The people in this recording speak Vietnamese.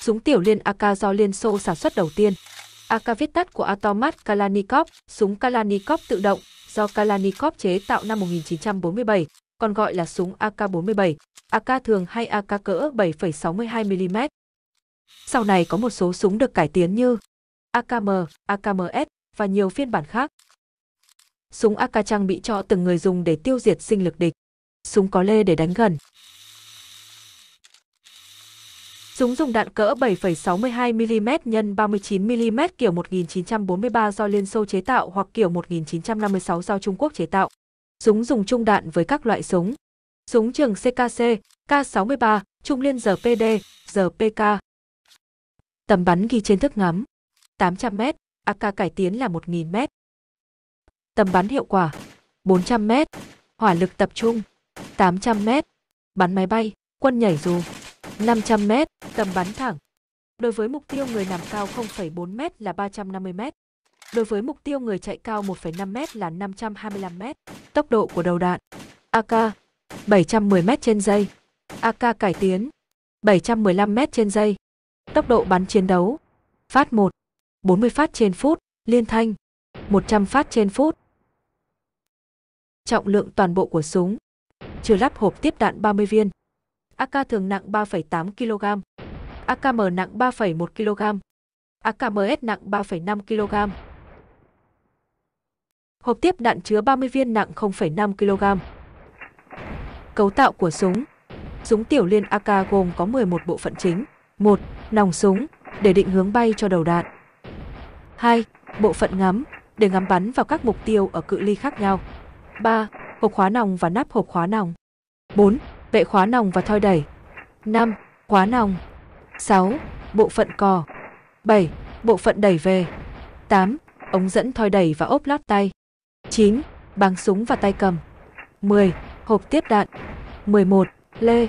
Súng tiểu liên AK do Liên Xô sản xuất đầu tiên. AK viết tắt của Automat Kalashnikov, súng Kalashnikov tự động, do Kalashnikov chế tạo năm 1947, còn gọi là súng AK-47, AK thường hay AK cỡ 7,62mm. Sau này có một số súng được cải tiến như AKM, AKMS và nhiều phiên bản khác. Súng AK trang bị cho từng người dùng để tiêu diệt sinh lực địch. Súng có lê để đánh gần. Súng dùng đạn cỡ 7,62mm x 39mm kiểu 1943 do Liên Xô chế tạo hoặc kiểu 1956 do Trung Quốc chế tạo. Súng dùng trung đạn với các loại súng. Súng trường CKC, K63, Trung Liên RPD, RPK. Tầm bắn ghi trên thước ngắm. 800m, AK cải tiến là 1000m. Tầm bắn hiệu quả. 400m. Hỏa lực tập trung. 800m. Bắn máy bay, quân nhảy dù. 500m, tầm bắn thẳng. Đối với mục tiêu người nằm cao 0,4m là 350m. Đối với mục tiêu người chạy cao 1,5m là 525m. Tốc độ của đầu đạn AK 710m trên giây. AK cải tiến 715m trên giây. Tốc độ bắn chiến đấu Phát 1 40 phát trên phút, liên thanh 100 phát trên phút. Trọng lượng toàn bộ của súng trừ lắp hộp tiếp đạn 30 viên. AK thường nặng 3,8 kg, AKM nặng 3,1 kg, AKMS nặng 3,5 kg. Hộp tiếp đạn chứa 30 viên nặng 0,5 kg. Cấu tạo của súng Súng tiểu liên AK gồm có 11 bộ phận chính. 1. Nòng súng, để định hướng bay cho đầu đạn. 2. Bộ phận ngắm, để ngắm bắn vào các mục tiêu ở cự ly khác nhau. 3. Hộp khóa nòng và nắp hộp khóa nòng. 4 vệ khóa nòng và thoi đẩy. 5. Khóa nòng. 6. Bộ phận cò. 7. Bộ phận đẩy về. 8. Ống dẫn thoi đẩy và ốp lót tay. 9. Báng súng và tay cầm. 10. Hộp tiếp đạn. 11. Lê.